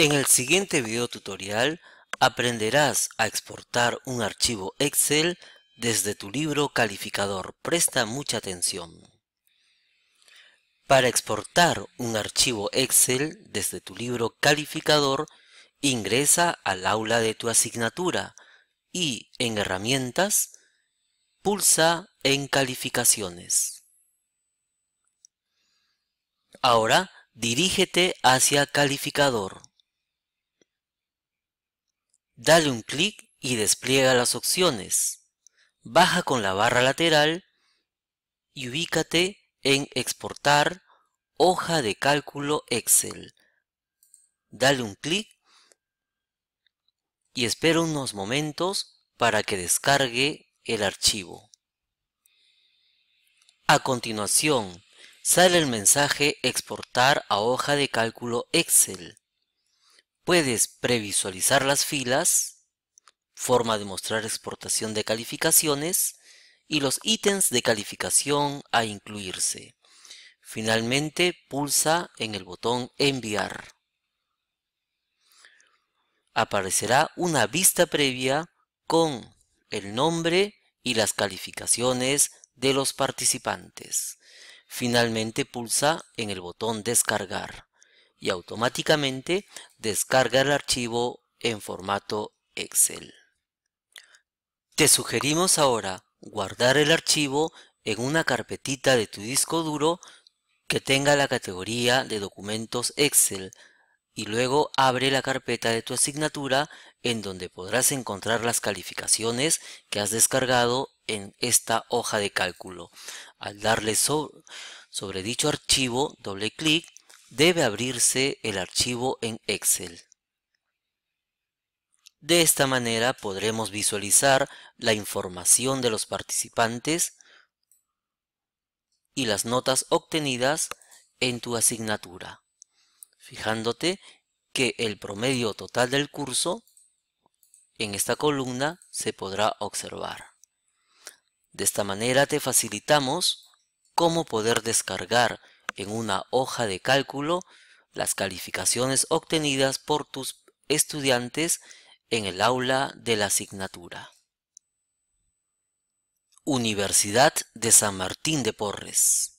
En el siguiente video tutorial aprenderás a exportar un archivo Excel desde tu libro calificador. Presta mucha atención. Para exportar un archivo Excel desde tu libro calificador, ingresa al aula de tu asignatura y en Herramientas, pulsa en Calificaciones. Ahora, dirígete hacia Calificador. Dale un clic y despliega las opciones. Baja con la barra lateral y ubícate en Exportar hoja de cálculo Excel. Dale un clic y espera unos momentos para que descargue el archivo. A continuación, sale el mensaje Exportar a hoja de cálculo Excel. Puedes previsualizar las filas, forma de mostrar exportación de calificaciones y los ítems de calificación a incluirse. Finalmente, pulsa en el botón Enviar. Aparecerá una vista previa con el nombre y las calificaciones de los participantes. Finalmente pulsa en el botón Descargar y automáticamente descarga el archivo en formato Excel. Te sugerimos ahora guardar el archivo en una carpetita de tu disco duro que tenga la categoría de documentos Excel y luego abre la carpeta de tu asignatura en donde podrás encontrar las calificaciones que has descargado en esta hoja de cálculo. Al darle sobre, dicho archivo, doble clic debe abrirse el archivo en Excel. De esta manera podremos visualizar la información de los participantes y las notas obtenidas en tu asignatura, fijándote que el promedio total del curso en esta columna se podrá observar. De esta manera te facilitamos cómo poder descargar en una hoja de cálculo las calificaciones obtenidas por tus estudiantes en el aula de la asignatura. Universidad de San Martín de Porres